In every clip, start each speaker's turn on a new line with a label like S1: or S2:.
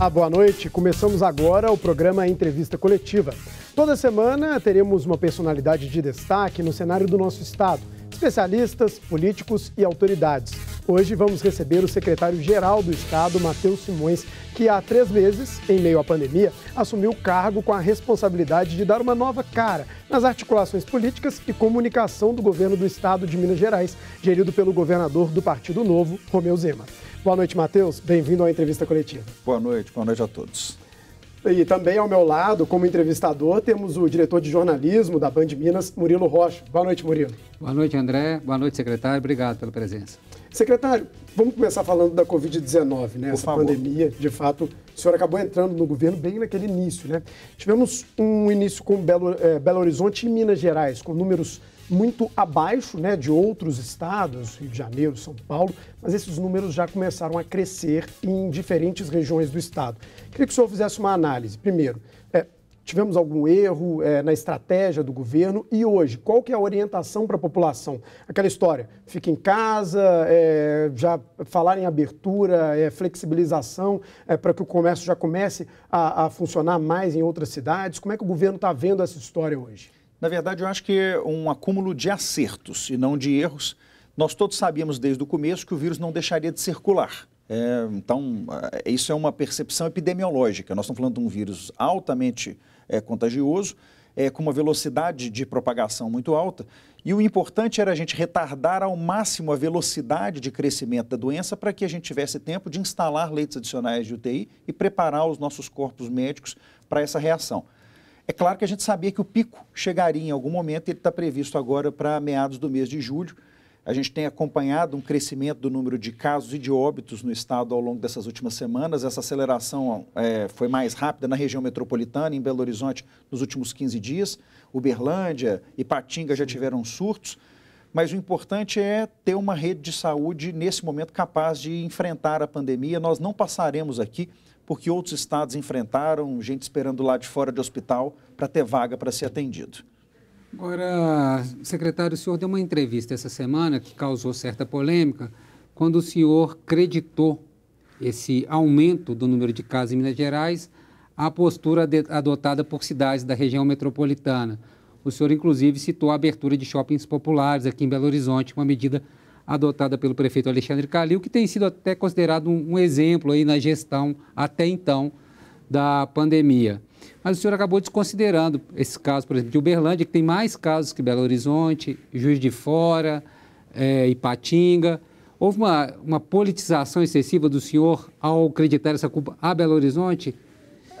S1: Ah, boa noite. Começamos agora o programa Entrevista Coletiva. Toda semana teremos uma personalidade de destaque no cenário do nosso estado, especialistas, políticos e autoridades. Hoje vamos receber o secretário-geral do Estado, Matheus Simões, que há três meses, em meio à pandemia, assumiu o cargo com a responsabilidade de dar uma nova cara nas articulações políticas e comunicação do governo do Estado de Minas Gerais, gerido pelo governador do Partido Novo, Romeu Zema. Boa noite, Matheus. Bem-vindo à entrevista coletiva. Boa
S2: noite, boa noite a todos.
S1: E também ao meu lado, como entrevistador, temos o diretor de jornalismo da Band Minas, Murilo Rocha. Boa noite, Murilo.
S3: Boa noite, André. Boa noite, secretário. Obrigado pela presença.
S1: Secretário, vamos começar falando da Covid-19, né? Essa pandemia, de fato, o senhor acabou entrando no governo bem naquele início, né? Tivemos um início com Belo, é, Belo Horizonte e Minas Gerais, com números muito abaixo né, de outros estados, Rio de Janeiro, São Paulo, mas esses números já começaram a crescer em diferentes regiões do estado. Queria que o senhor fizesse uma análise. Primeiro, é, tivemos algum erro é, na estratégia do governo e hoje, qual que é a orientação para a população? Aquela história, fica em casa, é, já falar em abertura, é, flexibilização, é, para que o comércio já comece a, a funcionar mais em outras cidades. Como é que o governo está vendo essa história hoje?
S2: Na verdade, eu acho que é um acúmulo de acertos e não de erros. Nós todos sabíamos desde o começo que o vírus não deixaria de circular. É, então, é, isso é uma percepção epidemiológica. Nós estamos falando de um vírus altamente é, contagioso, é, com uma velocidade de propagação muito alta. E o importante era a gente retardar ao máximo a velocidade de crescimento da doença para que a gente tivesse tempo de instalar leitos adicionais de UTI e preparar os nossos corpos médicos para essa reação. É claro que a gente sabia que o pico chegaria em algum momento, ele está previsto agora para meados do mês de julho. A gente tem acompanhado um crescimento do número de casos e de óbitos no estado ao longo dessas últimas semanas. Essa aceleração é, foi mais rápida na região metropolitana, em Belo Horizonte, nos últimos 15 dias. Uberlândia e Patinga já tiveram surtos. Mas o importante é ter uma rede de saúde, nesse momento, capaz de enfrentar a pandemia. Nós não passaremos aqui porque outros estados enfrentaram gente esperando lá de fora de hospital para ter vaga para ser atendido.
S3: Agora, secretário, o senhor deu uma entrevista essa semana que causou certa polêmica, quando o senhor creditou esse aumento do número de casos em Minas Gerais à postura de, adotada por cidades da região metropolitana. O senhor, inclusive, citou a abertura de shoppings populares aqui em Belo Horizonte, uma medida adotada pelo prefeito Alexandre Calil, que tem sido até considerado um, um exemplo aí na gestão até então da pandemia. Mas o senhor acabou desconsiderando esse caso, por exemplo, de Uberlândia, que tem mais casos que Belo Horizonte, Juiz de Fora, é, Ipatinga. Houve uma, uma politização excessiva do senhor ao acreditar essa culpa a Belo Horizonte?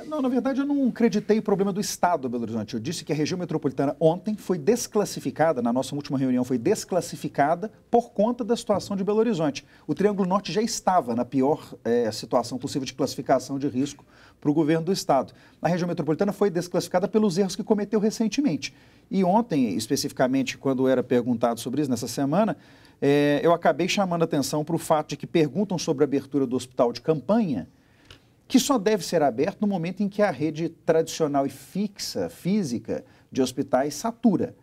S2: Não, na verdade, eu não acreditei o problema do Estado, Belo Horizonte. Eu disse que a região metropolitana ontem foi desclassificada, na nossa última reunião, foi desclassificada por conta da situação de Belo Horizonte. O Triângulo Norte já estava na pior é, situação possível de classificação de risco para o governo do Estado. A região metropolitana foi desclassificada pelos erros que cometeu recentemente. E ontem, especificamente, quando era perguntado sobre isso, nessa semana, é, eu acabei chamando atenção para o fato de que perguntam sobre a abertura do hospital de campanha que só deve ser aberto no momento em que a rede tradicional e fixa, física, de hospitais satura.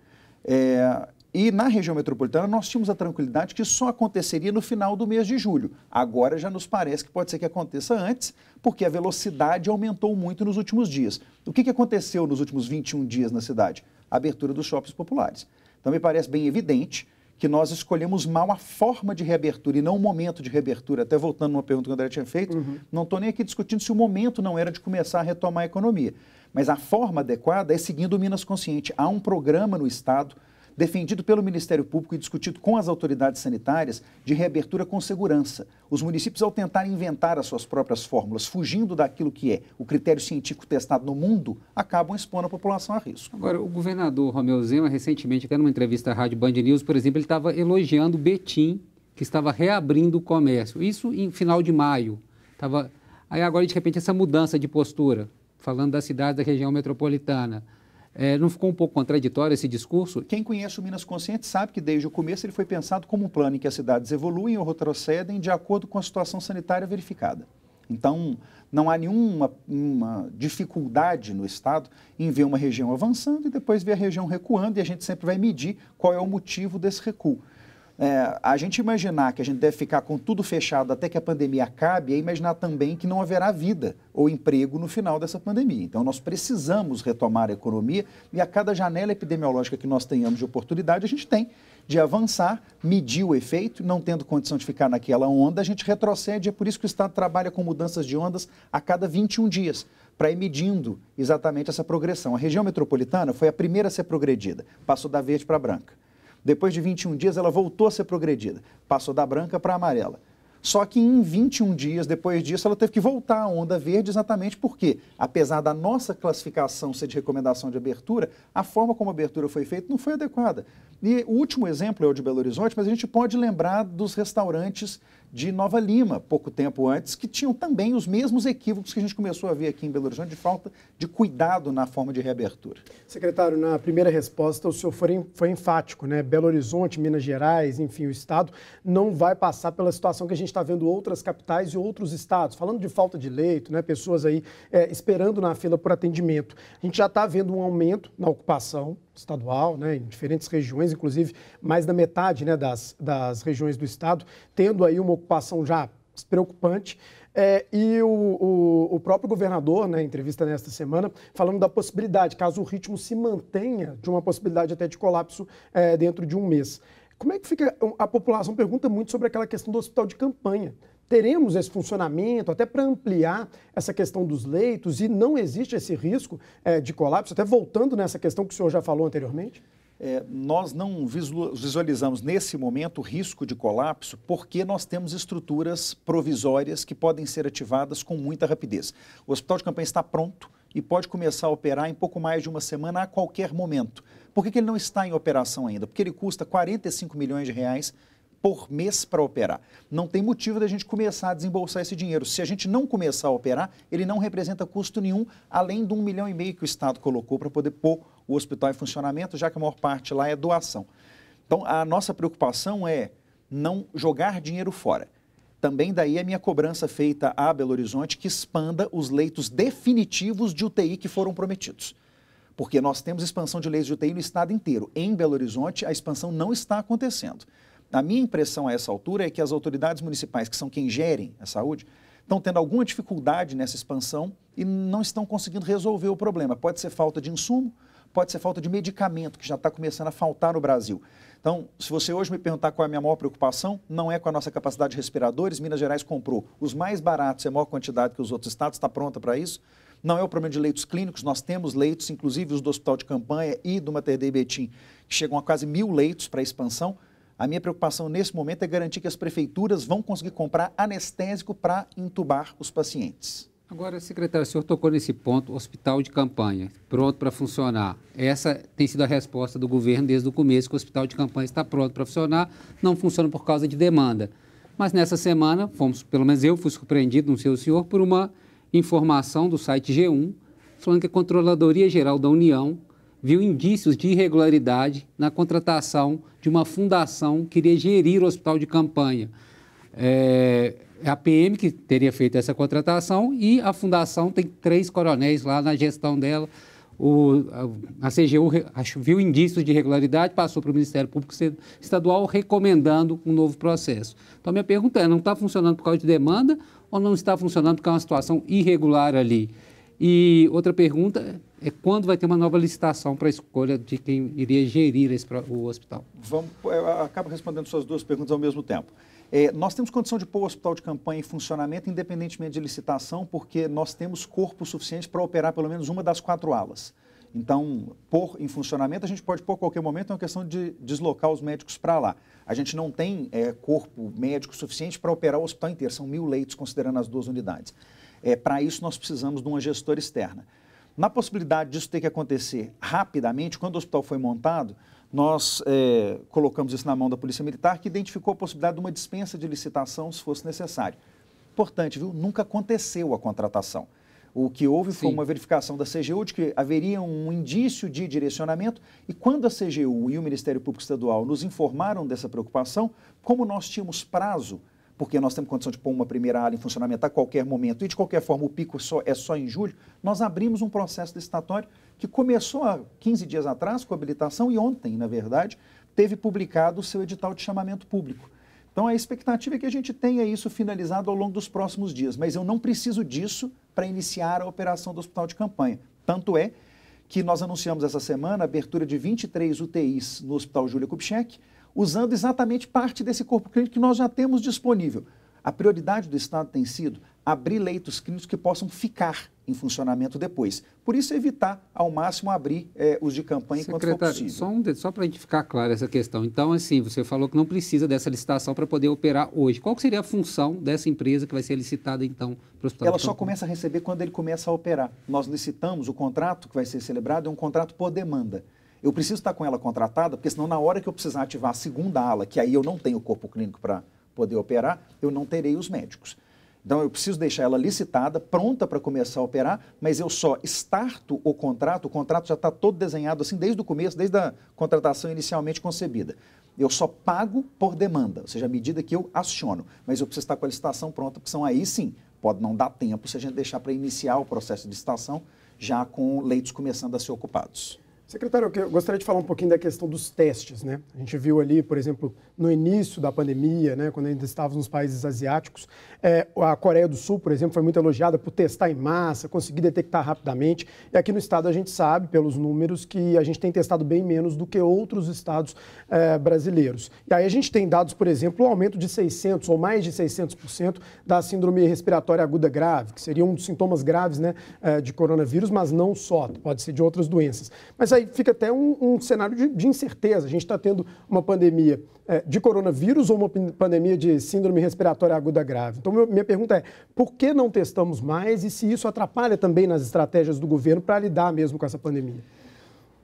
S2: É, e na região metropolitana nós tínhamos a tranquilidade que só aconteceria no final do mês de julho. Agora já nos parece que pode ser que aconteça antes, porque a velocidade aumentou muito nos últimos dias. O que, que aconteceu nos últimos 21 dias na cidade? A abertura dos shoppings populares. Então me parece bem evidente que nós escolhemos mal a forma de reabertura e não o momento de reabertura. Até voltando uma pergunta que o André tinha feito, uhum. não estou nem aqui discutindo se o momento não era de começar a retomar a economia. Mas a forma adequada é seguindo o Minas Consciente. Há um programa no Estado defendido pelo Ministério Público e discutido com as autoridades sanitárias, de reabertura com segurança. Os municípios, ao tentar inventar as suas próprias fórmulas, fugindo daquilo que é o critério científico testado no mundo, acabam expondo a população a risco. Agora, o
S3: governador Romeu Zema, recentemente, até numa entrevista à Rádio Band News, por exemplo, ele estava elogiando Betim, que estava reabrindo o comércio. Isso em final de maio. Tava... Aí agora, de repente, essa mudança de postura, falando das cidades da região metropolitana. É, não ficou um pouco contraditório esse discurso? Quem conhece o Minas Consciente sabe que desde o começo ele foi
S2: pensado como um plano em que as cidades evoluem ou retrocedem de acordo com a situação sanitária verificada. Então, não há nenhuma dificuldade no Estado em ver uma região avançando e depois ver a região recuando, e a gente sempre vai medir qual é o motivo desse recuo. É, a gente imaginar que a gente deve ficar com tudo fechado até que a pandemia acabe é imaginar também que não haverá vida ou emprego no final dessa pandemia. Então, nós precisamos retomar a economia e a cada janela epidemiológica que nós tenhamos de oportunidade, a gente tem de avançar, medir o efeito, não tendo condição de ficar naquela onda, a gente retrocede. É por isso que o Estado trabalha com mudanças de ondas a cada 21 dias, para ir medindo exatamente essa progressão. A região metropolitana foi a primeira a ser progredida, passou da verde para branca. Depois de 21 dias, ela voltou a ser progredida, passou da branca para amarela. Só que em 21 dias depois disso, ela teve que voltar à onda verde, exatamente porque, apesar da nossa classificação ser de recomendação de abertura, a forma como a abertura foi feita não foi adequada. E o último exemplo é o de Belo Horizonte, mas a gente pode lembrar dos restaurantes de Nova Lima, pouco tempo antes, que tinham também
S1: os mesmos equívocos que a gente começou a ver aqui em Belo Horizonte, de falta de cuidado na forma de reabertura. Secretário, na primeira resposta, o senhor foi, foi enfático, né? Belo Horizonte, Minas Gerais, enfim, o Estado não vai passar pela situação que a gente está vendo outras capitais e outros estados. Falando de falta de leito, né? pessoas aí é, esperando na fila por atendimento. A gente já está vendo um aumento na ocupação, estadual, né, em diferentes regiões, inclusive mais da metade né, das, das regiões do estado, tendo aí uma preocupação já preocupante. É, e o, o, o, próprio governador, na né, entrevista nesta semana, falando da possibilidade, caso o ritmo se mantenha, de uma possibilidade até de colapso é, dentro de um mês. Como é que fica? A população pergunta muito sobre aquela questão do hospital de campanha. Teremos esse funcionamento até para ampliar essa questão dos leitos e não existe esse risco é, de colapso? Até voltando nessa questão que o senhor já falou anteriormente?
S2: é, nós não visualizamos nesse momento risco de colapso porque nós temos estruturas provisórias que podem ser ativadas com muita rapidez. O hospital de campanha está pronto e pode começar a operar em pouco mais de uma semana a qualquer momento. Por que, que ele não está em operação ainda? Porque ele custa 45 milhões de reais por mês para operar. Não tem motivo da gente começar a desembolsar esse dinheiro. Se a gente não começar a operar, ele não representa custo nenhum, além do um milhão e meio que o Estado colocou para poder pôr o hospital em funcionamento, já que a maior parte lá é doação. Então, a nossa preocupação é não jogar dinheiro fora. Também daí a minha cobrança feita a Belo Horizonte que expanda os leitos definitivos de UTI que foram prometidos. Porque nós temos expansão de leitos de UTI no estado inteiro. Em Belo Horizonte, a expansão não está acontecendo. A minha impressão a essa altura é que as autoridades municipais, que são quem gerem a saúde, estão tendo alguma dificuldade nessa expansão e não estão conseguindo resolver o problema. Pode ser falta de insumo, pode ser falta de medicamento, que já está começando a faltar no Brasil. Então, se você hoje me perguntar qual é a minha maior preocupação, não é com a nossa capacidade de respiradores. Minas Gerais comprou os mais baratos, é a maior quantidade que os outros estados, está pronta para isso. Não é o problema de leitos clínicos, nós temos leitos, inclusive os do Hospital de Campanha e do Mater Dei Betim, que chegam a quase mil leitos para expansão. A minha preocupação nesse momento é garantir que as prefeituras vão conseguir comprar anestésico para intubar os pacientes.
S3: Agora, secretário, o senhor tocou nesse ponto, hospital de campanha, pronto para funcionar. Essa tem sido a resposta do governo desde o começo, que o hospital de campanha está pronto para funcionar, não funciona por causa de demanda. Mas nessa semana, fomos, pelo menos eu fui surpreendido, não sei o senhor, por uma informação do site G1, falando que a Controladoria Geral da União viu indícios de irregularidade na contratação de uma fundação que iria gerir o hospital de campanha. É, é a PM que teria feito essa contratação e a fundação tem três coronéis lá na gestão dela. O, a, CGU viu indícios de irregularidade, passou para o Ministério Público Estadual recomendando um novo processo. Então, minha pergunta é: não está funcionando por causa de demanda ou não está funcionando porque é uma situação irregular ali? E outra pergunta é, é quando vai ter uma nova licitação para a escolha de quem iria gerir esse, o hospital?
S2: Vamos, é, respondendo suas duas perguntas ao mesmo tempo. É, nós temos condição de pôr o hospital de campanha em funcionamento, independentemente de licitação, porque nós temos corpo suficiente para operar pelo menos uma das quatro alas. Então, pôr em funcionamento, a gente pode pôr a qualquer momento, é uma questão de deslocar os médicos para lá. A gente não tem é, corpo médico suficiente para operar o hospital inteiro, são mil leitos, considerando as duas unidades. É, para isso, nós precisamos de uma gestora externa. Na possibilidade disso ter que acontecer rapidamente, quando o hospital foi montado, nós é, colocamos isso na mão da Polícia Militar, que identificou a possibilidade de uma dispensa de licitação se fosse necessário. Importante, viu? Nunca aconteceu a contratação. O que houve foi uma verificação da CGU de que haveria um indício de direcionamento e quando a CGU e o Ministério Público Estadual nos informaram dessa preocupação, como nós tínhamos prazo, porque nós temos condição de pôr uma primeira área em funcionamento a qualquer momento e de qualquer forma o pico só, é só em julho, nós abrimos um processo licitatório que começou há 15 dias atrás com a habilitação e ontem, na verdade, teve publicado o seu edital de chamamento público. Então a expectativa é que a gente tenha isso finalizado ao longo dos próximos dias, mas eu não preciso disso para iniciar a operação do hospital de campanha. Tanto é que nós anunciamos essa semana a abertura de 23 UTIs no Hospital Júlia Kubitschek, usando exatamente parte desse corpo clínico que nós já temos disponível. A prioridade do Estado tem sido abrir leitos clínicos que possam ficar em funcionamento depois. Por isso, evitar ao máximo abrir eh, os de campanha Secretário, enquanto for possível.
S3: Só, um, só para a gente ficar claro essa questão. Então, assim, você falou que não precisa dessa licitação para poder operar hoje. Qual seria a função dessa empresa que vai ser licitada, então, para o hospital? Ela só campanha?
S2: começa a receber quando ele começa a operar. Nós licitamos, o contrato que vai ser celebrado é um contrato por demanda. Eu preciso estar com ela contratada, porque senão na hora que eu precisar ativar a segunda ala, que aí eu não tenho corpo clínico para poder operar, eu não terei os médicos. Então eu preciso deixar ela licitada, pronta para começar a operar, mas eu só starto o contrato, o contrato já está todo desenhado assim desde o começo, desde a contratação inicialmente concebida. Eu só pago por demanda, ou seja, à medida que eu aciono, mas eu preciso estar com a licitação pronta, porque são aí sim, pode não dar tempo se a gente deixar para iniciar o processo de licitação já com leitos começando a ser ocupados.
S1: Secretário, eu gostaria de falar um pouquinho da questão dos testes, né? A gente viu ali, por exemplo, no início da pandemia, né, quando ainda estávamos nos países asiáticos. É, a Coreia do Sul, por exemplo, foi muito elogiada por testar em massa, conseguir detectar rapidamente. E aqui no estado a gente sabe, pelos números, que a gente tem testado bem menos do que outros estados é, brasileiros. E aí a gente tem dados, por exemplo, o um aumento de 600 ou mais de 600% da síndrome respiratória aguda grave, que seria um dos sintomas graves né, é, de coronavírus, mas não só, pode ser de outras doenças. Mas aí fica até um, um cenário de, de incerteza. A gente está tendo uma pandemia é, de coronavírus ou uma pandemia de síndrome respiratória aguda grave. Então, minha pergunta é: por que não testamos mais e se isso atrapalha também nas estratégias do governo para lidar mesmo com essa pandemia?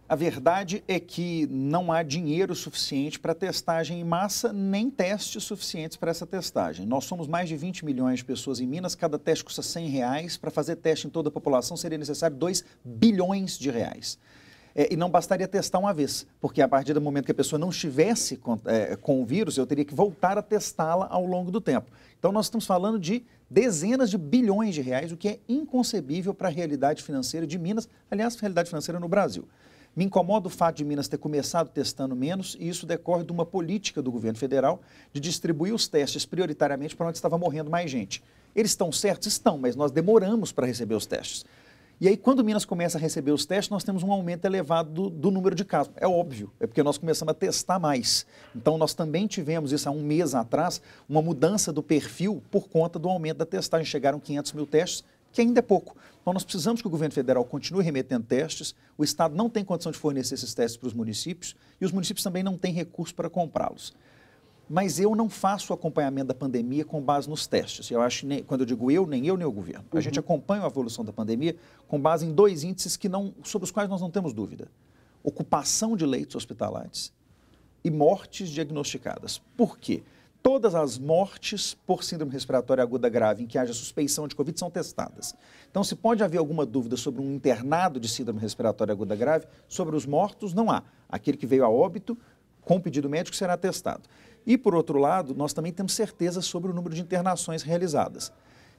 S2: A verdade é que não há dinheiro suficiente para testagem em massa, nem testes suficientes para essa testagem. Nós somos mais de 20 milhões de pessoas em Minas, cada teste custa 100 reais. Para fazer teste em toda a população seria necessário 2 bilhões de reais. É, e não bastaria testar uma vez, porque a partir do momento que a pessoa não estivesse com, é, com o vírus, eu teria que voltar a testá-la ao longo do tempo. Então, nós estamos falando de dezenas de bilhões de reais, o que é inconcebível para a realidade financeira de Minas, aliás, realidade financeira no Brasil. Me incomoda o fato de Minas ter começado testando menos, e isso decorre de uma política do governo federal de distribuir os testes prioritariamente para onde estava morrendo mais gente. Eles estão certos? Estão, mas nós demoramos para receber os testes. E aí, quando Minas começa a receber os testes, nós temos um aumento elevado do, do, número de casos. É óbvio, é porque nós começamos a testar mais. Então, nós também tivemos isso há um mês atrás, uma mudança do perfil por conta do aumento da testagem. Chegaram 500 mil testes, que ainda é pouco. Então, nós precisamos que o governo federal continue remetendo testes, o Estado não tem condição de fornecer esses testes para os municípios e os municípios também não têm recurso para comprá-los mas eu não faço o acompanhamento da pandemia com base nos testes. Eu acho, nem, quando eu digo eu, nem eu, nem o governo. Uhum. A gente uhum. acompanha a evolução da pandemia com base em dois índices que não, sobre os quais nós não temos dúvida. Ocupação de leitos hospitalares e mortes diagnosticadas. Por quê? Todas as mortes por síndrome respiratória aguda grave em que haja suspeição de Covid são testadas. Então, se pode haver alguma dúvida sobre um internado de síndrome respiratória aguda grave, sobre os mortos não há. Aquele que veio a óbito, com pedido médico, será testado. E, por outro lado, nós também temos certeza sobre o número de internações realizadas.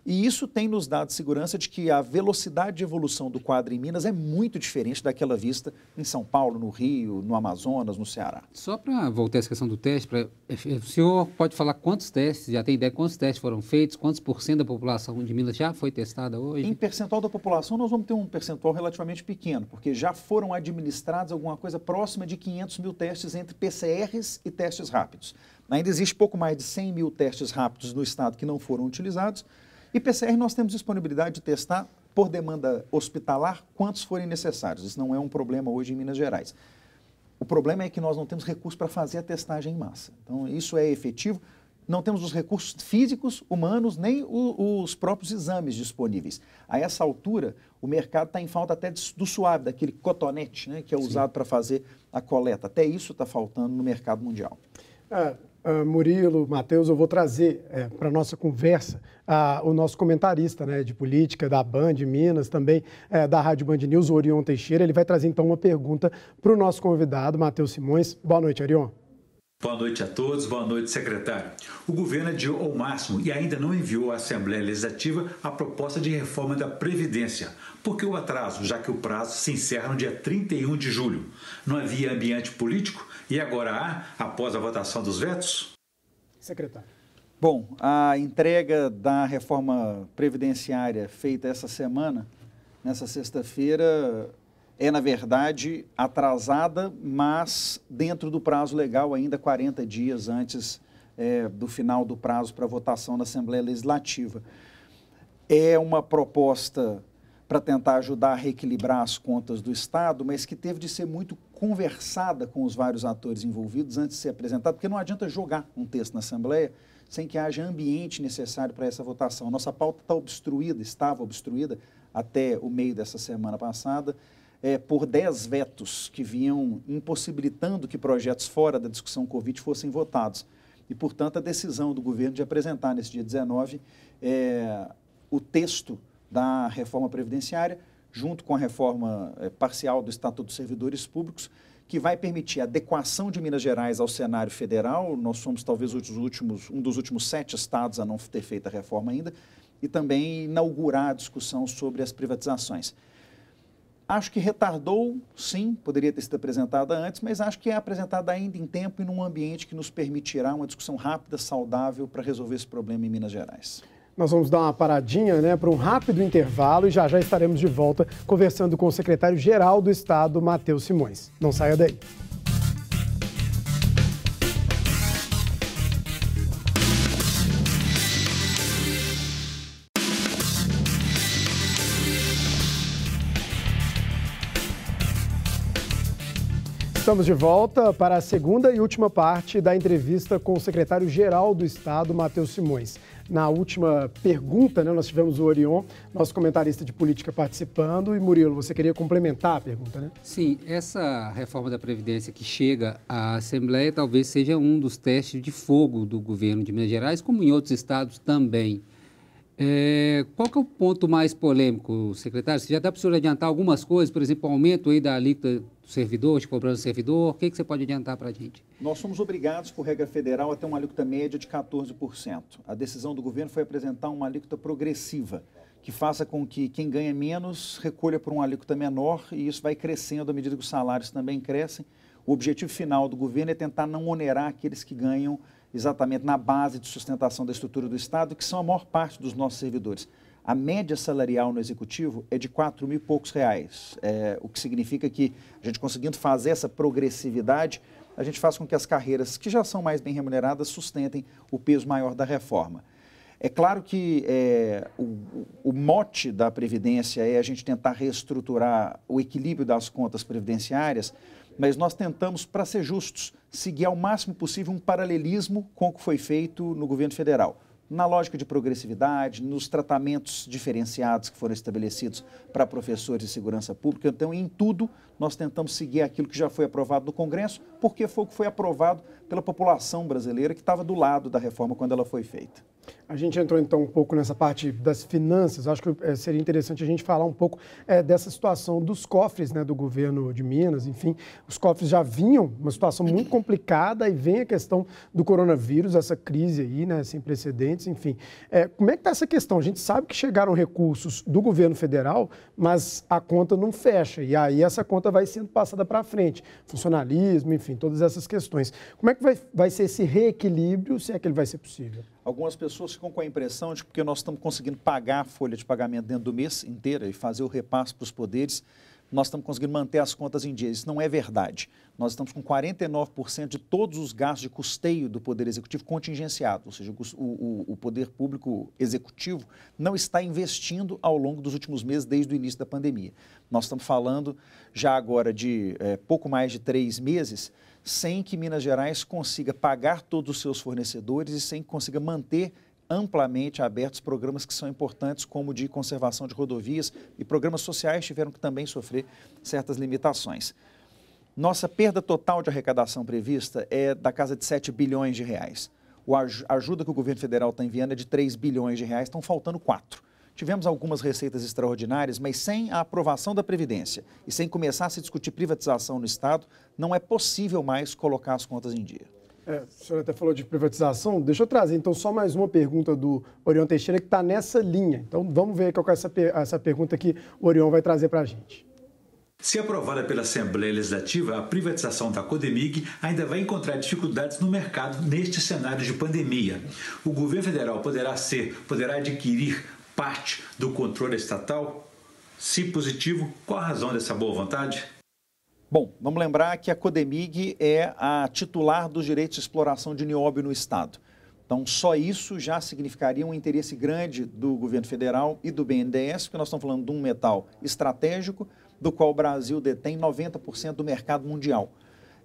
S2: E isso tem nos dado segurança de que a velocidade de evolução do quadro em Minas é muito diferente daquela vista em São Paulo, no Rio, no Amazonas, no Ceará.
S3: Só para voltar à questão do teste, pra, é, é, o senhor pode falar quantos testes, já tem ideia quantos testes foram feitos, quantos por cento da população de Minas já foi testada hoje? Em
S2: percentual da população, nós vamos ter um percentual relativamente pequeno, porque já foram administrados alguma coisa próxima de 500 mil testes entre PCRs e testes rápidos. Ainda existe pouco mais de 100 mil testes rápidos no estado que não foram utilizados, e PCR nós temos disponibilidade de testar por demanda hospitalar quantos forem necessários. Isso não é um problema hoje em Minas Gerais. O problema é que nós não temos recursos para fazer a testagem em massa. Então, isso é efetivo. Não temos os recursos físicos, humanos, nem o, os próprios exames disponíveis. A essa altura, o mercado está em falta até do suave, daquele cotonete né, que é usado para fazer a coleta. Até isso está faltando no mercado mundial.
S1: Ah, Uh, Murilo, Matheus, eu vou trazer é, para a nossa conversa uh, o nosso comentarista né, de política da Band Minas, também é, da Rádio Band News, Orion Teixeira. Ele vai trazer então uma pergunta para o nosso convidado, Matheus Simões. Boa noite, Orion.
S2: Boa noite a todos, boa noite, secretário. O governo adiou ao máximo e ainda não enviou à Assembleia Legislativa a proposta de reforma da Previdência. Por que o atraso, já que o prazo se encerra no dia 31 de julho? Não havia ambiente político? E agora há, após a votação dos vetos? Secretário. Bom, a entrega da reforma previdenciária feita essa semana, nessa sexta-feira, é, na verdade, atrasada, mas dentro do prazo legal, ainda 40 dias antes é, do final do prazo para votação na Assembleia Legislativa. É uma proposta para tentar ajudar a reequilibrar as contas do Estado, mas que teve de ser muito conversada com os vários atores envolvidos antes de ser apresentada, porque não adianta jogar um texto na Assembleia sem que haja ambiente necessário para essa votação. Nossa pauta está obstruída, estava obstruída até o meio dessa semana passada, é, por 10 vetos que vinham impossibilitando que projetos fora da discussão Covid fossem votados. E, portanto, a decisão do governo de apresentar nesse dia 19 é, o texto da reforma previdenciária, junto com a reforma é, parcial do Estatuto dos Servidores Públicos, que vai permitir a adequação de Minas Gerais ao cenário federal. Nós somos talvez últimos, um dos últimos sete estados a não ter feito a reforma ainda, e também inaugurar a discussão sobre as privatizações. Acho que retardou, sim, poderia ter sido apresentada antes, mas acho que é apresentada ainda em tempo e num ambiente que nos permitirá uma discussão rápida, saudável, para resolver esse problema em Minas Gerais.
S1: Nós vamos dar uma paradinha né, para um rápido intervalo e já já estaremos de volta conversando com o secretário-geral do Estado, Matheus Simões. Não saia daí. Estamos de volta para a segunda e última parte da entrevista com o secretário-geral do Estado, Matheus Simões na última pergunta, né, nós tivemos o Orion, nosso comentarista de política, participando. E, Murilo, você queria complementar a pergunta, né?
S3: Sim, essa reforma da Previdência que chega à Assembleia talvez seja um dos testes de fogo do governo de Minas Gerais, como em outros estados também. É, qual que é o ponto mais polêmico, secretário? Se já dá para o senhor adiantar algumas coisas, por exemplo, o aumento aí da alíquota do servidor, de cobrança do servidor, o que, que você pode adiantar para a gente?
S2: Nós somos obrigados, por regra federal, a ter uma alíquota média de 14%. A decisão do governo foi apresentar uma alíquota progressiva, que faça com que quem ganha menos recolha por uma alíquota menor e isso vai crescendo à medida que os salários também crescem. O objetivo final do governo é tentar não onerar aqueles que ganham menos exatamente na base de sustentação da estrutura do Estado, que são a maior parte dos nossos servidores. A média salarial no executivo é de 4 mil e poucos reais, é, o que significa que a gente conseguindo fazer essa progressividade, a gente faz com que as carreiras que já são mais bem remuneradas sustentem o peso maior da reforma. É claro que é, o, o, mote da Previdência é a gente tentar reestruturar o equilíbrio das contas previdenciárias mas nós tentamos, para ser justos, seguir ao máximo possível um paralelismo com o que foi feito no governo federal. Na lógica de progressividade, nos tratamentos diferenciados que foram estabelecidos para professores de segurança pública, então, em tudo, nós tentamos seguir aquilo que já foi aprovado no Congresso, porque foi o que foi aprovado pela população brasileira que estava do lado da reforma quando ela foi feita.
S1: A gente entrou então um pouco nessa parte das finanças. Acho que eh, seria interessante a gente falar um pouco é, dessa situação dos cofres né, do governo de Minas. Enfim, os cofres já vinham uma situação muito complicada e vem a questão do coronavírus, essa crise aí, né, sem precedentes. Enfim, é, como é que está essa questão? A gente sabe que chegaram recursos do governo federal, mas a conta não fecha. E aí essa conta conta vai sendo passada para frente. Funcionalismo, enfim, todas essas questões. Como é que vai, vai ser esse reequilíbrio, se é que ele vai ser possível?
S2: Algumas pessoas ficam com a impressão de que nós estamos conseguindo pagar a folha de pagamento dentro do mês inteiro e fazer o repasse para os poderes, nós estamos conseguindo manter as contas em dia. Isso não é verdade. Nós estamos com 49% de todos os gastos de custeio do Poder Executivo contingenciados. ou seja, o, o, o Poder Público Executivo não está investindo ao longo dos últimos meses, desde o início da pandemia. Nós estamos falando já agora de é, pouco mais de três meses sem que Minas Gerais consiga pagar todos os seus fornecedores e sem que consiga manter amplamente abertos programas que são importantes, como de conservação de rodovias e programas sociais tiveram que também sofrer certas limitações. Nossa perda total de arrecadação prevista é da casa de 7 bilhões de reais. A ajuda que o governo federal está enviando é de 3 bilhões de reais, estão faltando 4. Tivemos algumas receitas extraordinárias, mas sem a aprovação da Previdência e sem começar a se discutir privatização no Estado, não é possível mais colocar as contas em dia.
S1: É, a senhora até falou de privatização, deixa eu trazer então só mais uma pergunta do Orion Teixeira que está nessa linha. Então vamos ver qual é essa, essa pergunta que o Orion vai trazer para a gente.
S2: Se aprovada pela Assembleia Legislativa, a privatização da Codemig ainda vai encontrar dificuldades no mercado neste cenário de pandemia. O governo federal poderá ser, poderá adquirir parte do controle estatal? Se positivo, qual a razão dessa boa vontade? Bom, vamos lembrar que a Codemig é a titular dos direitos de exploração de nióbio no Estado. Então, só isso já significaria um interesse grande do governo federal e do BNDES, porque nós estamos falando de um metal estratégico, do qual o Brasil detém 90% do mercado mundial.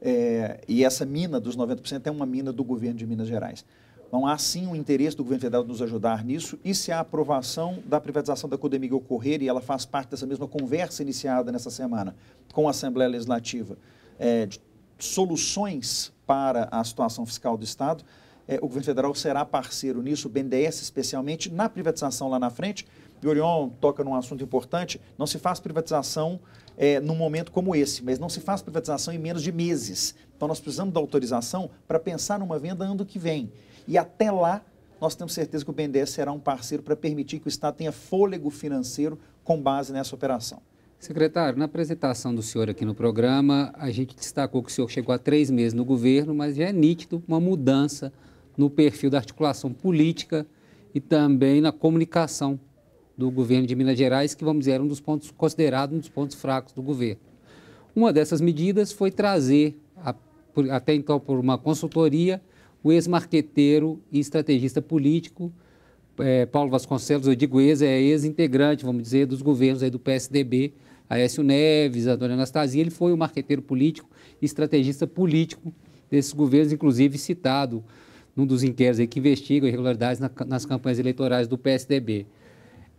S2: É, e essa mina dos 90% é uma mina do governo de Minas Gerais. Não há, sim, um interesse do governo federal de nos ajudar nisso. E se a aprovação da privatização da Codemig ocorrer, e ela faz parte dessa mesma conversa iniciada nessa semana com a Assembleia Legislativa, é, de soluções para a situação fiscal do Estado, é, o governo federal será parceiro nisso, o BNDES especialmente, na privatização lá na frente. E Orion toca num assunto importante, não se faz privatização é, num momento como esse, mas não se faz privatização em menos de meses. Então, nós precisamos da autorização para pensar numa venda ano que vem. E até lá, nós temos certeza que o BNDES será um parceiro para permitir que o Estado tenha fôlego financeiro com base nessa operação.
S3: Secretário, na apresentação do senhor aqui no programa, a gente destacou que o senhor chegou há três meses no governo, mas já é nítido uma mudança no perfil da articulação política e também na comunicação do governo de Minas Gerais, que, vamos dizer, era é um dos pontos considerados um dos pontos fracos do governo. Uma dessas medidas foi trazer, até então por uma consultoria, o ex-marqueteiro e estrategista político é, Paulo Vasconcelos, eu digo ex, é ex-integrante, vamos dizer, dos governos aí do PSDB, Aécio Neves, a dona Anastasia, ele foi o um marqueteiro político, estrategista político desses governos, inclusive citado num dos inquéritos aí que investigam irregularidades na, nas campanhas eleitorais do PSDB.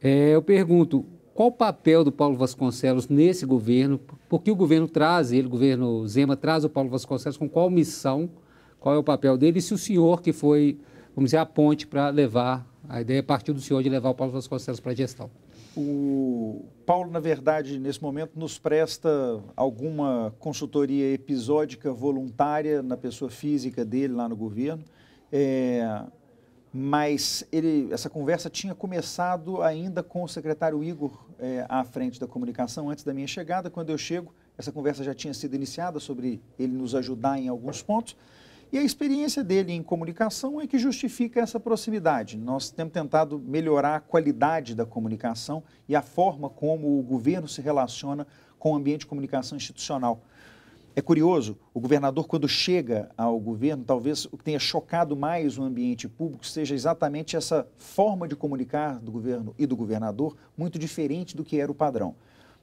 S3: É, eu pergunto, qual o papel do Paulo Vasconcelos nesse governo? Por que o governo traz, ele, o governo Zema, traz o Paulo Vasconcelos com qual missão? qual é o papel dele e se o senhor, que foi, vamos dizer, a ponte para levar, a ideia partiu do senhor de levar o Paulo Vasconcelos para a gestão.
S2: O Paulo, na verdade, nesse momento, nos presta alguma consultoria episódica voluntária na pessoa física dele lá no governo. É, mas ele, essa conversa tinha começado ainda com o secretário Igor é, à frente da comunicação, antes da minha chegada. Quando eu chego, essa conversa já tinha sido iniciada sobre ele nos ajudar em alguns pontos. E a experiência dele em comunicação é que justifica essa proximidade. Nós temos tentado melhorar a qualidade da comunicação e a forma como o governo se relaciona com o ambiente de comunicação institucional. É curioso, o governador, quando chega ao governo, talvez o que tenha chocado mais o ambiente público seja exatamente essa forma de comunicar do governo e do governador, muito diferente do que era o padrão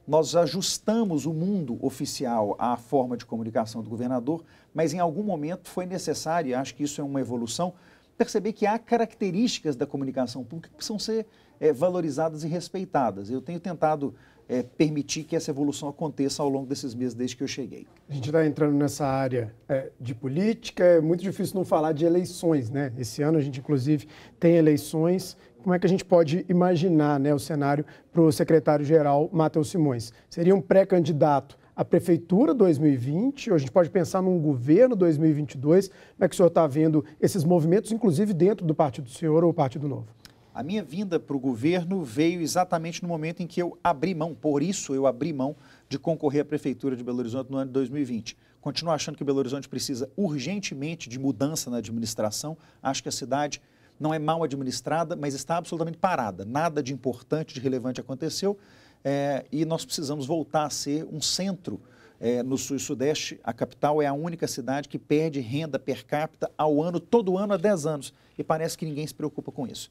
S2: nós ajustamos o mundo oficial à forma de comunicação do governador, mas em algum momento foi necessário, e acho que isso é uma evolução, perceber que há características da comunicação pública que precisam ser é, valorizadas e respeitadas. Eu tenho tentado é, permitir que essa evolução aconteça ao longo desses meses desde que eu cheguei.
S1: A gente está entrando nessa área é, de política, é muito difícil não falar de eleições, né? Esse ano a gente, inclusive, tem eleições como é que a gente pode imaginar né, o cenário para o secretário-geral Matheus Simões? Seria um pré-candidato à prefeitura 2020, ou a gente pode pensar num governo 2022? Como é que o senhor está vendo esses movimentos, inclusive dentro do Partido do Senhor ou Partido Novo?
S2: A minha vinda para o governo veio exatamente no momento em que eu abri mão, por isso eu abri mão de concorrer à prefeitura de Belo Horizonte no ano de 2020. Continuo achando que Belo Horizonte precisa urgentemente de mudança na administração. Acho que a cidade não é mal administrada, mas está absolutamente parada. Nada de importante, de relevante aconteceu é, e nós precisamos voltar a ser um centro é, no Sul e Sudeste. A capital é a única cidade que perde renda per capita ao ano, todo ano, há 10 anos. E parece que ninguém se preocupa com isso.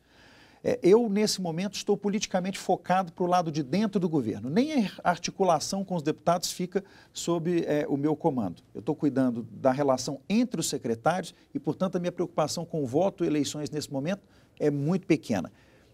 S2: É, eu, nesse momento, estou politicamente focado para o lado de dentro do governo. Nem a articulação com os deputados fica sob é, o meu comando. Eu estou cuidando da relação entre os secretários e, portanto, a minha preocupação com o voto e eleições nesse momento é muito pequena.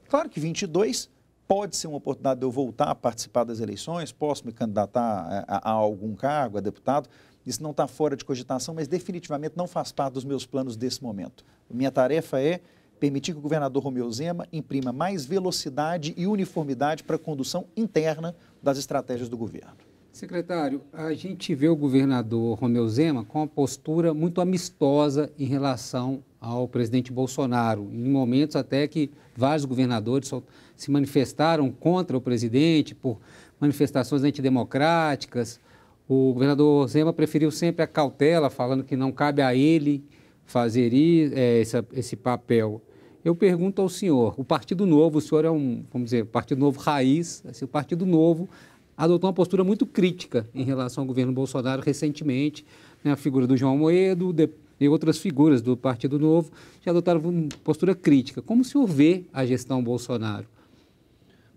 S2: Claro que 22 pode ser uma oportunidade de eu voltar a participar das eleições, posso me candidatar a, a algum cargo, a deputado. Isso não está fora de cogitação, mas definitivamente não faz parte dos meus planos desse momento. Minha tarefa é permitir que o governador Romeu Zema imprima mais velocidade e uniformidade para a condução interna das estratégias do governo.
S3: Secretário, a gente vê o governador Romeu Zema com uma postura muito amistosa em relação ao presidente Bolsonaro, em momentos até que vários governadores se manifestaram contra o presidente por manifestações antidemocráticas. O governador Zema preferiu sempre a cautela, falando que não cabe a ele fazer eh, esse papel. Eu pergunto ao senhor, o Partido Novo, o senhor é um, vamos dizer, Partido Novo raiz, assim, o Partido Novo adotou uma postura muito crítica em relação ao governo Bolsonaro recentemente, né, a figura do João Moedo de, e outras figuras do Partido Novo já adotaram uma postura crítica. Como o senhor vê a gestão Bolsonaro?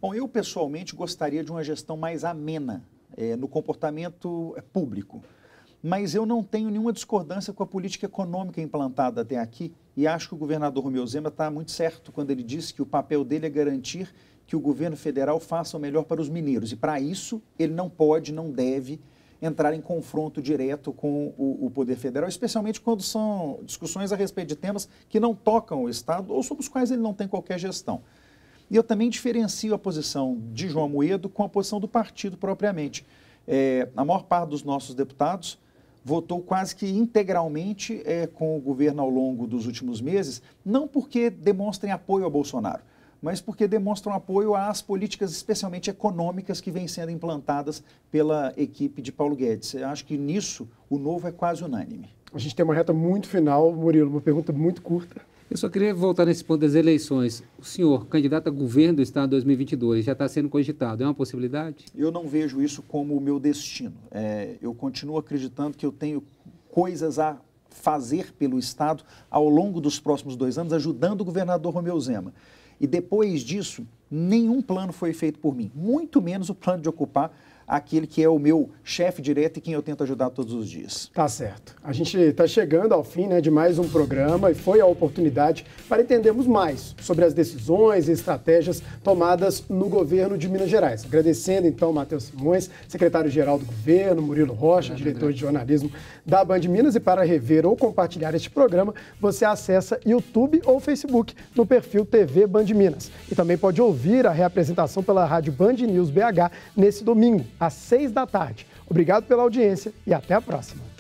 S2: Bom, eu pessoalmente gostaria de uma gestão mais amena é, no comportamento é, público, mas eu não tenho nenhuma discordância com a política econômica implantada até aqui e acho que o governador Romeu Zema está muito certo quando ele diz que o papel dele é garantir que o governo federal faça o melhor para os mineiros. E para isso, ele não pode, não deve entrar em confronto direto com o, o, poder federal, especialmente quando são discussões a respeito de temas que não tocam o Estado ou sobre os quais ele não tem qualquer gestão. E eu também diferencio a posição de João Moedo com a posição do partido propriamente. É, a maior parte dos nossos deputados votou quase que integralmente é, com o governo ao longo dos últimos meses, não porque demonstrem apoio a Bolsonaro, mas porque demonstram apoio às políticas, especialmente econômicas, que vêm sendo implantadas pela equipe de Paulo Guedes. Eu acho que nisso
S1: o novo é quase unânime. A gente tem uma reta muito final, Murilo, uma pergunta muito curta.
S3: Eu só queria voltar nesse ponto das eleições. O senhor, candidato a governo do Estado em 2022, já está sendo cogitado. É uma possibilidade?
S2: Eu não vejo isso como o meu destino. É, eu continuo acreditando que eu tenho coisas a fazer pelo Estado ao longo dos próximos dois anos, ajudando o governador Romeu Zema. E depois disso, nenhum plano foi feito por mim, muito menos o plano de ocupar aquele que é o meu chefe direto e quem eu tento ajudar todos os
S1: dias. Tá certo. A gente está chegando ao fim né, de mais um programa e foi a oportunidade para entendermos mais sobre as decisões e estratégias tomadas no governo de Minas Gerais. Agradecendo então Matheus Simões, secretário-geral do governo, Murilo Rocha, diretor de jornalismo da Band Minas. E para rever ou compartilhar este programa, você acessa YouTube ou Facebook no perfil TV Band Minas. E também pode ouvir a reapresentação pela Rádio Band News BH nesse domingo às seis da tarde. Obrigado pela audiência e até a próxima.